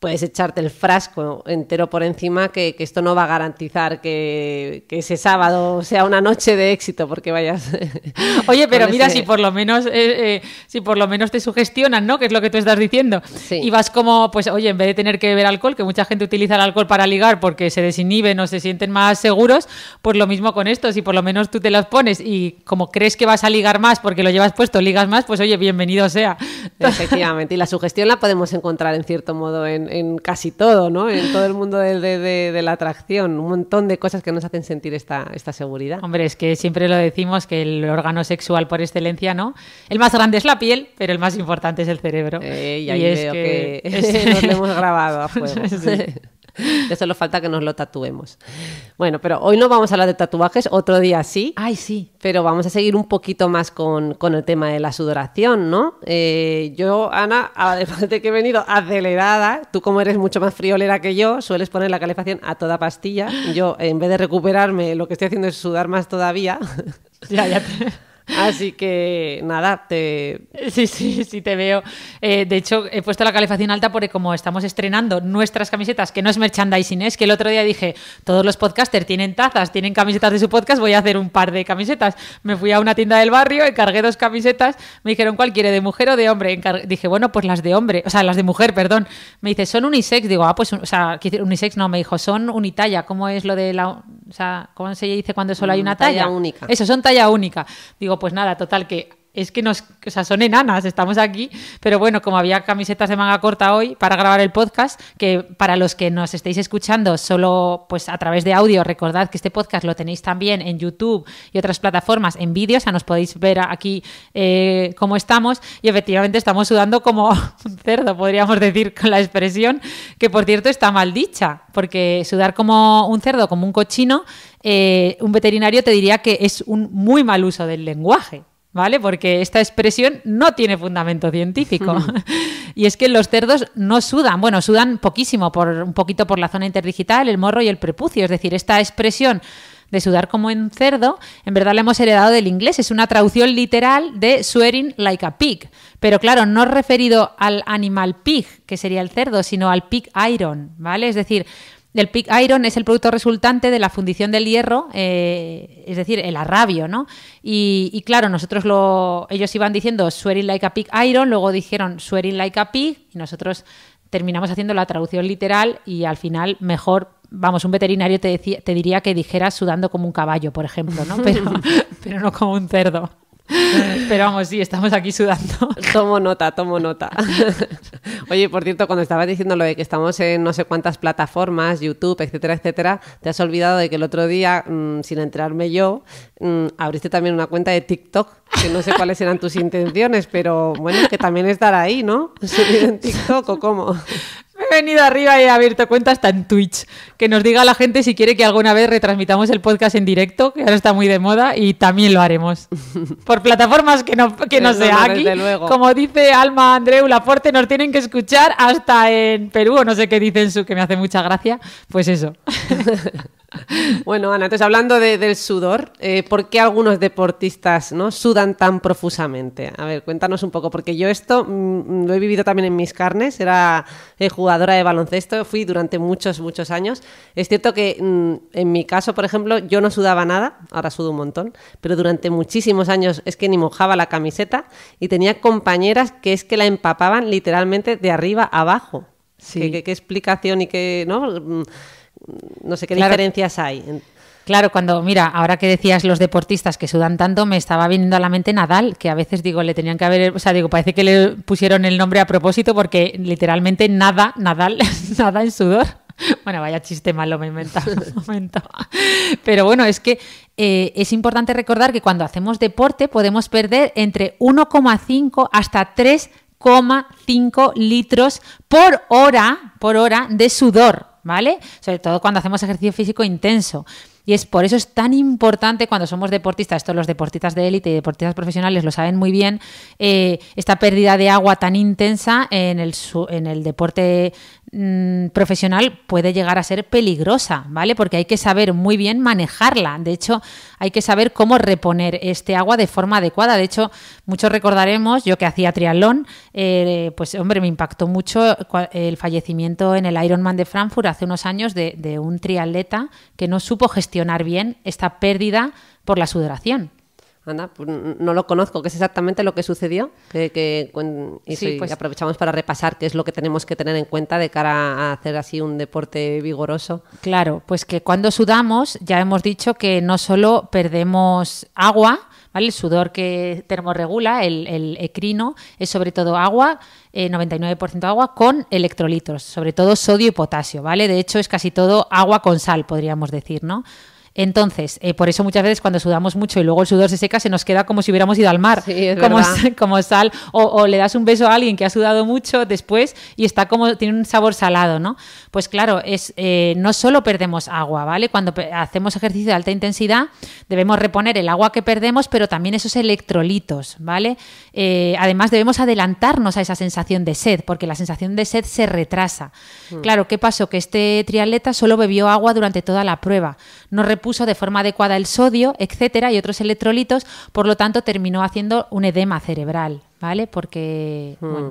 [SPEAKER 1] puedes echarte el frasco entero por encima, que, que esto no va a garantizar que, que, ese sábado sea una noche de éxito, porque vayas. Oye, pero mira, si
[SPEAKER 2] por lo menos, eh, eh, si por lo menos te sugestionan, ¿no? Que es lo que tú estás diciendo. Y vas como, pues, oye, en vez de tener que beber alcohol, que mucha gente utiliza el alcohol para ligar porque se desinhiben o se sienten más seguros, pues lo mismo con esto. Si por lo menos tú te las pones y como crees que vas a ligar más porque lo
[SPEAKER 1] llevas puesto, ligas más, pues oye, bienvenido sea. Efectivamente. Y la sugestión la podemos encontrar en cierto modo en, en casi todo, ¿no? En todo el mundo de, la atracción, un montón de cosas que nos hacen sentir esta, seguridad.
[SPEAKER 2] Hombre, es que siempre lo decimos que el órgano sexual por excelencia,
[SPEAKER 1] ¿no? El más grande es la piel, pero el más importante es el cerebro. Eh, y ahí es que, nos lo hemos grabado a Ya solo falta que nos lo tatuemos. Bueno, pero hoy no vamos a hablar de tatuajes, otro día sí. Ay, sí. Pero vamos a seguir un poquito más con, el tema de la sudoración, ¿no? Eh, yo, Ana, además de que he venido acelerada, tú como eres mucho más friolera que yo, sueles poner la calefacción a toda pastilla. Yo, en vez de recuperarme, lo que estoy haciendo es sudar más todavía. Ya, ya. Así que
[SPEAKER 2] nada, te... Sí, sí, sí, te veo. Eh, de hecho, he puesto la calefacción alta porque como estamos estrenando nuestras camisetas, que no es merchandising, es que el otro día dije, todos los podcasters tienen tazas, tienen camisetas de su podcast, voy a hacer un par de camisetas. Me fui a una tienda del barrio, encargué dos camisetas, me dijeron cuál quiere, de mujer o de hombre. dije, bueno, pues las de hombre, o sea, las de mujer, perdón. Me dice, son unisex, digo, ah, pues, o sea, unisex no, me dijo, son unitalla, ¿cómo es lo de la... O sea, ¿cómo se dice cuando solo hay mm, una talla? única. Eso, son talla única. Digo, pues nada, total que es que nos, o sea, son enanas, estamos aquí, pero bueno, como había camisetas de manga corta hoy para grabar el podcast, que para los que nos estéis escuchando solo pues a través de audio, recordad que este podcast lo tenéis también en YouTube y otras plataformas en vídeo, o sea, nos podéis ver aquí eh, cómo estamos y efectivamente estamos sudando como un cerdo, podríamos decir con la expresión, que por cierto está mal dicha, porque sudar como un cerdo, como un cochino, eh, un veterinario te diría que es un muy mal uso del lenguaje ¿vale? Porque esta expresión no tiene fundamento científico. y es que los cerdos no sudan, bueno, sudan poquísimo, por, un poquito por la zona interdigital, el morro y el prepucio. Es decir, esta expresión de sudar como en cerdo, en verdad la hemos heredado del inglés, es una traducción literal de swearing like a pig. Pero claro, no referido al animal pig, que sería el cerdo, sino al pig iron, ¿vale? Es decir, el pig iron es el producto resultante de la fundición del hierro, eh, es decir, el arrabio, ¿no? Y, claro, nosotros lo, ellos iban diciendo swearing like a pig iron, luego dijeron swearing like a pig, y nosotros terminamos haciendo la traducción literal y al final mejor, vamos, un veterinario te, te diría que dijera sudando como un caballo, por ejemplo, ¿no? Pero, pero no como un
[SPEAKER 1] cerdo. Pero vamos, sí, estamos aquí sudando. Tomo nota, tomo nota. Oye, por cierto, cuando estabas diciendo lo de que estamos en no sé cuántas plataformas, YouTube, etcétera, etcétera, te has olvidado de que el otro día, mm, sin enterarme yo, mm, abriste también una cuenta de TikTok, que no sé cuáles eran tus intenciones, pero bueno, que también estar ahí, ¿no? ¿Subir en TikTok o cómo? he venido arriba y he abierto cuenta hasta en Twitch. Que nos diga la gente si quiere que alguna vez retransmitamos
[SPEAKER 2] el podcast en directo, que ahora está muy de moda, y también lo haremos. Por plataformas que no, que no sea aquí. Como dice Alma Andreu Laporte, nos tienen que escuchar hasta en
[SPEAKER 1] Perú, o no sé qué dicen su, que me hace mucha gracia. Pues eso. Bueno, Ana, entonces hablando del sudor, eh, ¿por qué algunos deportistas ¿no? sudan tan profusamente? A ver, cuéntanos un poco, porque yo esto mm, mm, lo he vivido también en mis carnes, era eh, jugadora de baloncesto, fui durante muchos, muchos años. Es cierto que mm, en mi caso, por ejemplo, yo no sudaba nada, ahora sudo un montón, pero durante muchísimos años es que ni mojaba la camiseta y tenía compañeras que es que la empapaban literalmente de arriba abajo. Sí. ¿Qué, explicación y qué... ¿no? no sé qué diferencias hay.
[SPEAKER 2] Claro, cuando, mira, ahora que decías los deportistas que sudan tanto, me estaba viniendo a la mente Nadal, que a veces digo, le tenían que haber, o sea, digo, parece que le pusieron el nombre a propósito porque literalmente nada, Nadal, nada en sudor. Bueno, vaya chiste malo me he inventado en momento. Pero bueno, es que eh, es importante recordar que cuando hacemos deporte podemos perder entre 1,5 hasta 3,5 litros por hora, por hora de sudor. ¿vale? Sobre todo cuando hacemos ejercicio físico intenso. Y es por eso es tan importante cuando somos deportistas, todos los deportistas de élite y deportistas profesionales lo saben muy bien, eh, esta pérdida de agua tan intensa en el, en el deporte Mm, profesional puede llegar a ser peligrosa, ¿vale? Porque hay que saber muy bien manejarla. De hecho, hay que saber cómo reponer este agua de forma adecuada. De hecho, muchos recordaremos, yo que hacía triatlón, eh, pues hombre, me impactó mucho el fallecimiento en el Ironman de Frankfurt hace unos años de, de un triatleta que no supo gestionar
[SPEAKER 1] bien esta pérdida por la sudoración. Pues no lo conozco, que es exactamente lo que sucedió. y pues aprovechamos para repasar qué es lo que tenemos que tener en cuenta de cara a hacer así un deporte vigoroso.
[SPEAKER 2] Claro, pues que cuando sudamos, ya hemos dicho que no solo perdemos agua, ¿Vale? El sudor que termorregula, el, el ecrino, es sobre todo agua, 99% eh, agua, con electrolitos, sobre todo sodio y potasio, ¿vale? De hecho, es casi todo agua con sal, podríamos decir, ¿no? Entonces, eh, por eso muchas veces cuando sudamos mucho y luego el sudor se seca, se nos queda como si hubiéramos ido al mar, como, sal, o, le das un beso a alguien que ha sudado mucho después y está como, tiene un sabor salado, ¿no? Pues claro, es, eh, no solo perdemos agua, ¿vale? Cuando hacemos ejercicio de alta intensidad, debemos reponer el agua que perdemos, pero también esos electrolitos, ¿vale? Eh, además, debemos adelantarnos a esa sensación de sed, porque la sensación de sed se retrasa. Mm. Claro, ¿qué pasó? Que este triatleta solo bebió agua durante toda la prueba no repuso de forma adecuada el sodio, etcétera, y otros electrolitos, por lo tanto terminó haciendo un edema cerebral,
[SPEAKER 1] ¿vale? Porque, hmm.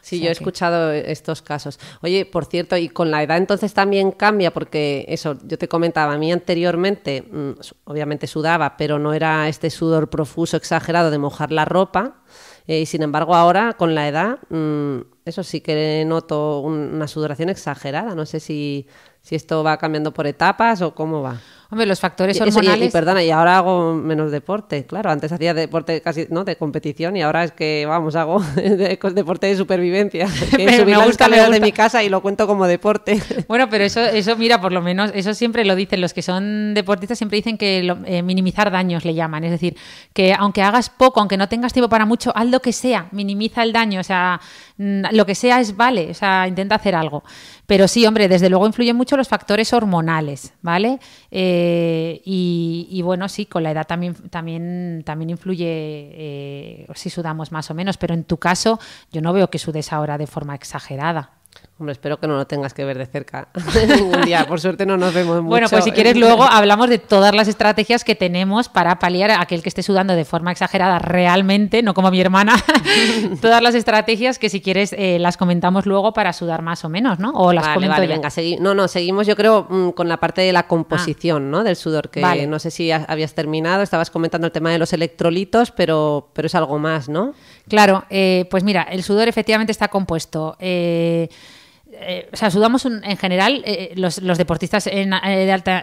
[SPEAKER 1] Sí, yo he escuchado estos casos. Oye, por cierto, y con la edad entonces también cambia, porque eso, yo te comentaba, a mí anteriormente, mm, obviamente sudaba, pero no era este sudor profuso, exagerado de mojar la ropa. Eh, y sin embargo, ahora con la edad, mm, eso sí que noto una sudoración exagerada. No sé si, si esto va cambiando por etapas o cómo va. Hombre, los
[SPEAKER 2] factores hormonales. Y, y, perdona,
[SPEAKER 1] y ahora hago menos deporte. Claro, antes hacía deporte casi no de competición y ahora es que, vamos, hago deporte de supervivencia. pero me gusta, de mi casa y lo cuento como deporte.
[SPEAKER 2] Bueno, pero eso, eso mira, por lo menos, eso siempre lo dicen los que son deportistas, siempre dicen que eh, minimizar daños le llaman. Es decir, que aunque hagas poco, aunque no tengas tiempo para mucho, haz lo que sea, minimiza el daño. O sea, lo que sea es vale, o sea, intenta hacer algo. Pero sí, hombre, desde luego influyen mucho los factores hormonales, ¿vale? Eh, y, bueno, sí, con la edad también, también, también influye eh, si sudamos más o menos, pero en tu caso yo no veo que sudes ahora de forma exagerada.
[SPEAKER 1] Hombre, espero que no lo tengas que ver de cerca ningún día. Por suerte no nos vemos mucho. Bueno, pues si quieres luego
[SPEAKER 2] hablamos de todas las estrategias que tenemos para paliar a aquel que esté sudando de forma exagerada realmente, no
[SPEAKER 1] como mi hermana.
[SPEAKER 2] todas las estrategias que si quieres eh, las comentamos luego para sudar más o menos, ¿no? O las vale, vale, venga,
[SPEAKER 1] No, no, seguimos yo creo mm, con la parte de la composición, ah. ¿no? Del sudor, que no sé si habías terminado, estabas comentando el tema de los electrolitos, pero, pero es algo más, ¿no?
[SPEAKER 2] Claro, eh, pues mira, el sudor efectivamente está compuesto... Eh, eh, o sea, sudamos en general, eh, los, deportistas eh,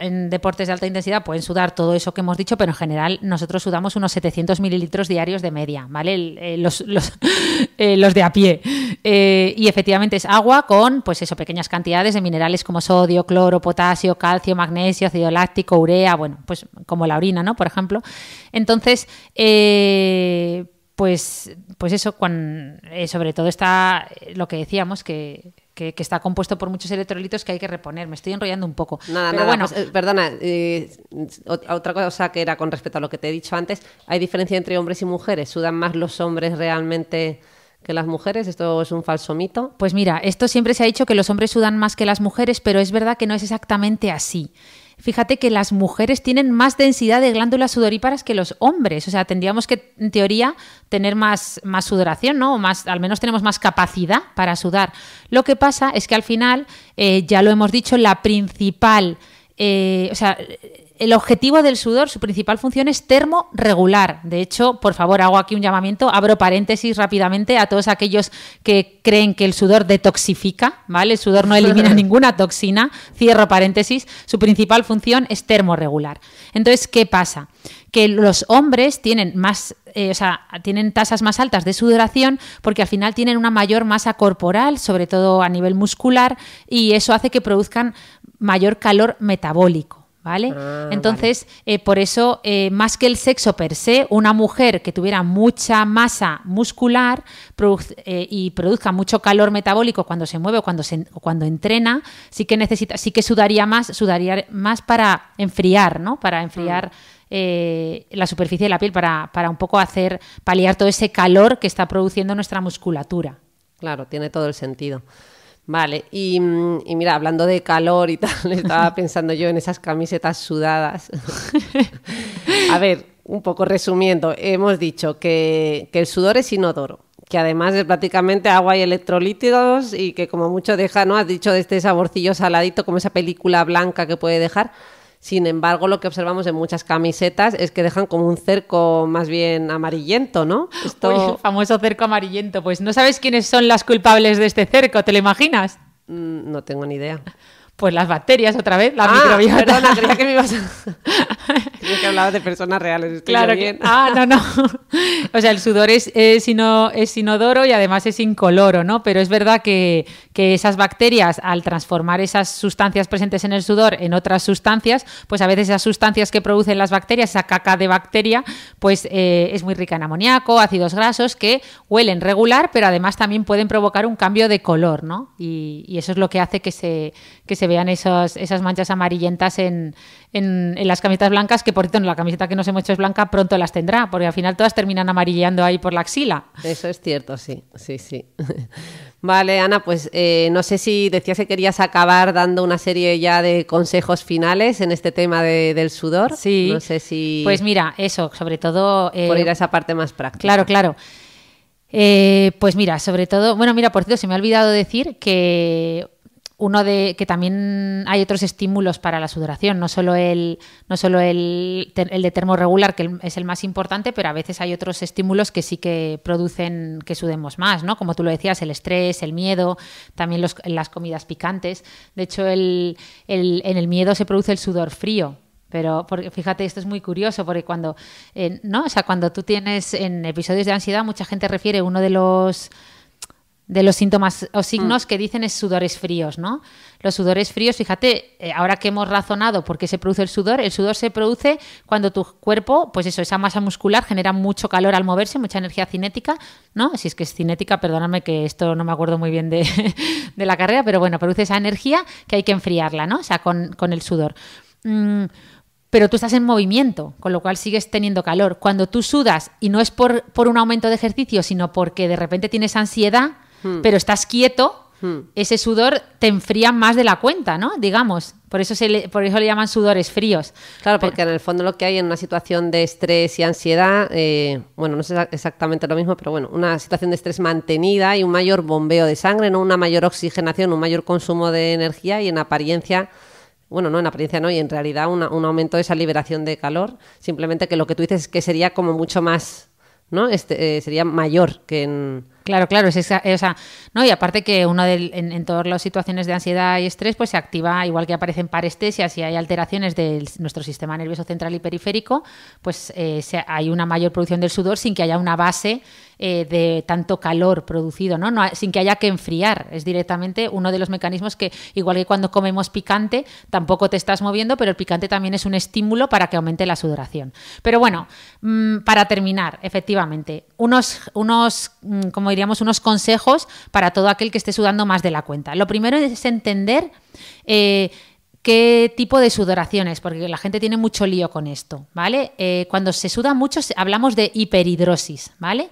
[SPEAKER 2] en, deportes de alta intensidad pueden sudar todo eso que hemos dicho, pero en general nosotros sudamos unos 700 mililitros diarios de media, ¿vale? los, de a pie. y efectivamente es agua con, pues eso, pequeñas cantidades de minerales como sodio, cloro, potasio, calcio, magnesio, ácido láctico, urea, bueno, pues como la orina, ¿no? Por ejemplo. Entonces, pues, pues eso, sobre todo está lo que decíamos que que, está compuesto por muchos electrolitos que hay que reponer. Me estoy enrollando un poco. Nada, bueno. Pues,
[SPEAKER 1] eh, perdona, eh, otra cosa que era con respecto a lo que te he dicho antes, hay diferencia entre hombres y mujeres. ¿Sudan más los hombres realmente que las mujeres? ¿Esto es un falso mito?
[SPEAKER 2] Pues mira, esto siempre se ha dicho que los hombres sudan más que las mujeres, pero es verdad que no es exactamente así fíjate que las mujeres tienen más densidad de glándulas sudoríparas que los hombres. O sea, tendríamos que, en teoría, tener más, más sudoración, ¿no? O más, al menos tenemos más capacidad para sudar. Lo que pasa es que al final, eh, ya lo hemos dicho, la principal. Eh, o sea, el objetivo del sudor, su principal función es termorregular. De hecho, por favor, hago aquí un llamamiento, abro paréntesis rápidamente a todos aquellos que creen que el sudor detoxifica, ¿vale? El sudor no elimina ninguna toxina, cierro paréntesis, su principal función es termorregular. Entonces, ¿qué pasa? Que los hombres tienen más eh, o sea, tienen tasas más altas de sudoración porque al final tienen una mayor masa corporal, sobre todo a nivel muscular, y eso hace que produzcan mayor calor metabólico. Ah, ¿vale? Entonces, eh, por eso, eh, más que el sexo per se, una mujer que tuviera mucha masa muscular eh, y produzca mucho calor metabólico cuando se mueve o cuando, se, cuando entrena, sí que necesita, sí que sudaría más, sudaría más para enfriar, ¿no? Para enfriar. Mm. la superficie de la piel para, para un poco hacer paliar todo ese calor que está produciendo nuestra musculatura.
[SPEAKER 1] Claro, tiene todo el sentido. Vale, mm, y, mira, hablando de calor y tal, estaba pensando yo en esas camisetas sudadas. A ver, un poco resumiendo, hemos dicho que, que el sudor es inodoro, que además es prácticamente agua y electrolítidos y que como mucho deja, ¿no? Has dicho de este saborcillo saladito, como esa película blanca que puede dejar. Sin embargo, lo que observamos en muchas camisetas es que dejan como un cerco más bien amarillento, ¿no? Esto... famoso
[SPEAKER 2] cerco amarillento. Pues no sabes quiénes son las culpables de este cerco, ¿te lo imaginas?
[SPEAKER 1] Mm, no tengo ni idea. Pues las bacterias otra vez, la ah, microbiota. Perdona, creía que me ibas a... que hablabas de personas reales. Estoy bien. Ah, no, no. o sea, el sudor es,
[SPEAKER 2] es, inodoro y además es incoloro, ¿no? Pero es verdad que, esas bacterias, al transformar esas sustancias presentes en el sudor en otras sustancias, pues a veces esas sustancias que producen las bacterias, esa caca de bacteria, pues eh, es muy rica en amoníaco, ácidos grasos, que huelen regular, pero además también pueden provocar un cambio de color, ¿no? Y, eso es lo que hace que se, que se vean esas, esas manchas amarillentas en, las camisetas blancas, que por cierto, la camiseta que nos hemos hecho es blanca, pronto las tendrá, porque al final todas terminan amarillando ahí por la
[SPEAKER 1] axila. Eso es cierto, sí, sí, sí. Vale, Ana, pues eh, no sé si decías que querías acabar dando una serie ya de consejos finales en este tema del sudor. Sí. No sé si. Pues mira, eso, sobre todo. Eh, por ir a esa parte más práctica. Claro, claro.
[SPEAKER 2] Eh, pues mira, sobre todo, bueno, mira, por cierto, se me ha olvidado decir que uno de que también hay otros estímulos para la sudoración, no solo el, no solo el, el de termorregular, que es el más importante, pero a veces hay otros estímulos que sí que producen que sudemos más, ¿no? Como tú lo decías, el estrés, el miedo, también las comidas picantes. De hecho, el, el, en el miedo se produce el sudor frío, pero porque, fíjate, esto es muy curioso, porque cuando, eh, ¿no? O sea, cuando tú tienes en episodios de ansiedad, mucha gente refiere uno de los de los síntomas o signos mm. que dicen es sudores fríos, ¿no? Los sudores fríos, fíjate, eh, ahora que hemos razonado por qué se produce el sudor, el sudor se produce cuando tu cuerpo, pues eso, esa masa muscular genera mucho calor al moverse, mucha energía cinética, ¿no? Si es que es cinética, perdóname que esto no me acuerdo muy bien de, la carrera, pero bueno, produce esa energía que hay que enfriarla, ¿no? O sea, con, el sudor. Mm, pero tú estás en movimiento, con lo cual sigues teniendo calor. Cuando tú sudas y no es por, un aumento de ejercicio, sino porque de repente tienes ansiedad, Hmm. pero estás quieto, hmm. ese sudor
[SPEAKER 1] te enfría más de la cuenta, ¿no? Digamos. Por eso, se le, por eso le llaman sudores fríos. Claro, porque en el fondo lo que hay en una situación de estrés y ansiedad, eh, bueno, no es exactamente lo mismo, pero bueno, una situación de estrés mantenida y un mayor bombeo de sangre, ¿no? Una mayor oxigenación, un mayor consumo de energía y en apariencia bueno, no en apariencia no, y en realidad un aumento de esa liberación de calor, simplemente que lo que tú dices es que sería como mucho más, ¿no? Este, eh, sería mayor que en,
[SPEAKER 2] Claro, claro, es esa, ¿no? Y aparte que uno en, todas las situaciones de ansiedad y estrés, pues se activa, igual que aparecen parestesias y hay alteraciones de nuestro sistema nervioso central y periférico, pues eh, hay una mayor producción del sudor sin que haya una base eh, de tanto calor producido, ¿no? Sin que haya que enfriar. Es directamente uno de los mecanismos que, igual que cuando comemos picante, tampoco te estás moviendo, pero el picante también es un estímulo para que aumente la sudoración. Pero bueno, mm, para terminar, efectivamente, unos, unos mm, como Queríamos unos consejos para todo aquel que esté sudando más de la cuenta. Lo primero es entender eh, qué tipo de sudoraciones, porque la gente tiene mucho lío con esto, ¿vale? Eh, cuando se suda mucho hablamos de hiperhidrosis, ¿vale?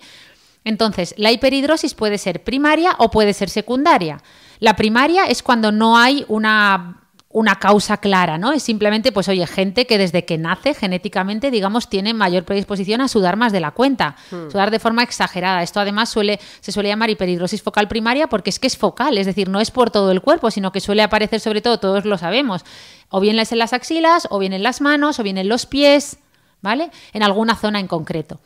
[SPEAKER 2] Entonces, la hiperhidrosis puede ser primaria o puede ser secundaria. La primaria es cuando no hay una una causa clara, ¿no? Es simplemente, pues oye, gente que desde que nace genéticamente, digamos, tiene mayor predisposición a sudar más de la cuenta, hmm. sudar de forma exagerada. Esto además suele, se suele llamar hiperhidrosis focal primaria porque es que es focal, es decir, no es por todo el cuerpo, sino que suele aparecer sobre todo, todos lo sabemos, o bien es en las axilas, o bien en las manos, o bien en los pies, ¿vale? En alguna zona en concreto.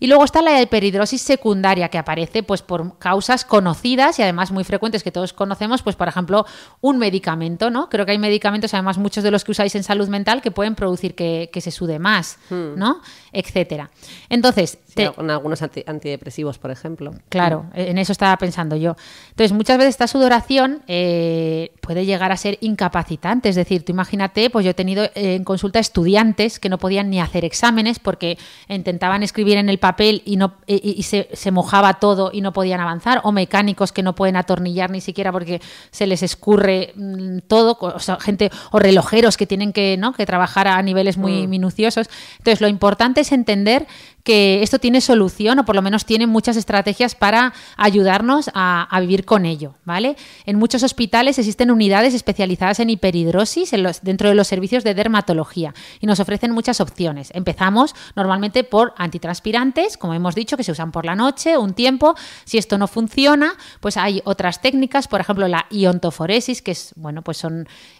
[SPEAKER 2] Y luego está la hiperhidrosis secundaria que aparece pues por causas conocidas y además muy frecuentes que todos conocemos, pues por ejemplo, un medicamento, ¿no? Creo que hay medicamentos, además muchos de los que usáis en salud mental que pueden producir que, se sude más, hmm. ¿no? etcétera.
[SPEAKER 1] Entonces, con algunos antidepresivos,
[SPEAKER 2] por ejemplo. Claro, mm. en eso estaba pensando yo. Entonces, muchas veces esta sudoración eh, puede llegar a ser incapacitante. Es decir, tú imagínate, pues yo he tenido eh, en consulta estudiantes que no podían ni hacer exámenes porque intentaban escribir en el papel y no se, mojaba todo y no podían avanzar, o mecánicos que no pueden atornillar ni siquiera porque se les escurre mm, todo, o gente, o relojeros que tienen que, que trabajar a niveles muy mm. minuciosos. Entonces, lo importante es entender que esto tiene solución o por lo menos tiene muchas estrategias para ayudarnos a, vivir con ello, ¿vale? En muchos hospitales existen unidades especializadas en hiperhidrosis dentro de los servicios de dermatología y nos ofrecen muchas opciones. Empezamos normalmente por antitranspirantes, como hemos dicho, que se usan por la noche, un tiempo. Si esto no funciona, pues hay otras técnicas, por ejemplo la iontoforesis, que es, bueno, pues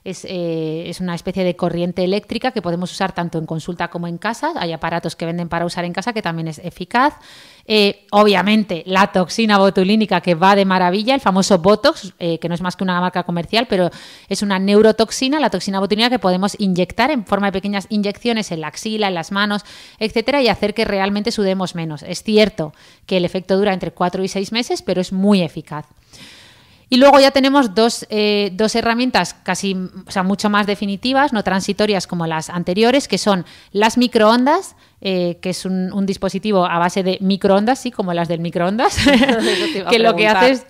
[SPEAKER 2] es, eh, es una especie de corriente eléctrica que podemos usar tanto en consulta como en casa. Hay aparatos que venden para usar en casa que que también es eficaz. Eh, obviamente, la toxina botulínica que va de maravilla, el famoso Botox, eh, que no es más que una marca comercial, pero es una neurotoxina, la toxina botulínica que podemos inyectar en forma de pequeñas inyecciones en la axila, en las manos, etcétera, y hacer que realmente sudemos menos. Es cierto que el efecto dura entre 4 y 6 meses, pero es muy eficaz. Y luego ya tenemos dos, eh, herramientas casi, sea, mucho más definitivas, no transitorias como las anteriores, que son las microondas, eh, que es un, dispositivo a base de microondas, sí, como las del microondas, que lo que haces...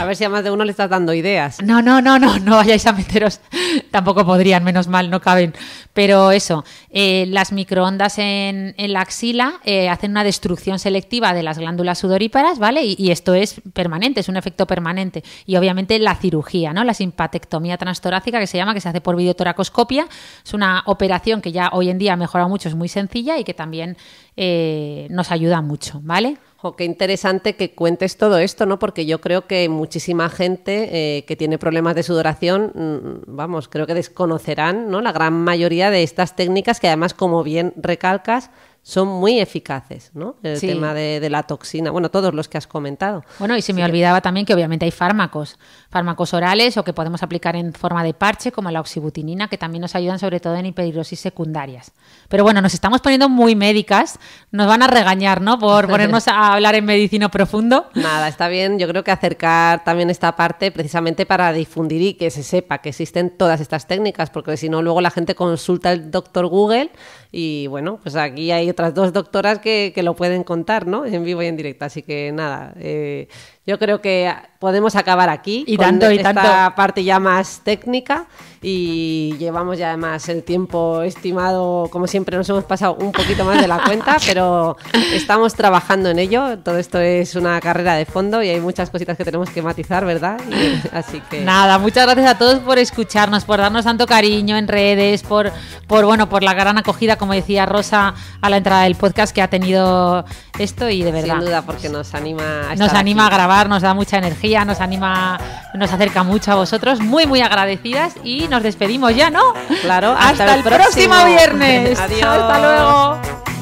[SPEAKER 1] A ver si a más de uno le estás dando ideas.
[SPEAKER 2] No, no, no, no, no vayáis a meteros. Tampoco podrían, menos mal, no caben. Pero eso, eh, las microondas en, la axila eh, hacen una destrucción selectiva de las glándulas sudoríparas, ¿vale? Y, y, esto es permanente, es un efecto permanente. Y obviamente la cirugía, ¿no? La simpatectomía transtorácica, que se llama, que se hace por videotoracoscopia, es una operación que ya hoy en día ha
[SPEAKER 1] mejorado mucho, es muy sencilla y que también también eh, nos ayuda mucho, ¿vale? qué interesante que cuentes todo esto, ¿no? Porque yo creo que muchísima gente eh, que tiene problemas de sudoración, mm, vamos, creo que desconocerán, ¿no? La gran mayoría de estas técnicas que además, como bien recalcas, son muy eficaces, ¿no? El tema de, la toxina, bueno, todos los que has comentado.
[SPEAKER 2] Bueno, y se me olvidaba también que obviamente hay fármacos, fármacos orales o que podemos aplicar en forma de parche, como la oxibutinina, que también nos ayudan sobre todo en hiperhidrosis secundarias.
[SPEAKER 1] Pero bueno, nos estamos poniendo
[SPEAKER 2] muy médicas, nos van a regañar, ¿no? Por ponernos
[SPEAKER 1] a hablar en medicina profundo. Nada, está bien, yo creo que acercar también esta parte precisamente para difundir y que se sepa que existen todas estas técnicas, porque si no, luego la gente consulta el doctor Google y bueno, pues aquí hay otras dos doctoras que, que, lo pueden contar, ¿no? En vivo y en directo. Así que nada, eh, yo creo que podemos acabar aquí y con tanto, esta parte ya más técnica y llevamos ya además el tiempo estimado, como siempre nos hemos pasado un poquito más de la cuenta, pero estamos trabajando en ello, todo esto es una carrera de fondo y hay muchas cositas que tenemos que matizar, ¿verdad? así que Nada, muchas gracias a todos por escucharnos, por darnos tanto cariño en redes, por por bueno, por la gran acogida,
[SPEAKER 2] como decía Rosa a la entrada del podcast que ha tenido esto y de verdad. Sin duda
[SPEAKER 1] porque nos anima Nos anima a
[SPEAKER 2] grabar nos da mucha energía, nos anima, nos acerca mucho a vosotros. Muy, muy agradecidas y nos despedimos ya, ¿no? Claro, hasta, el, próximo, viernes. Adiós. Hasta luego.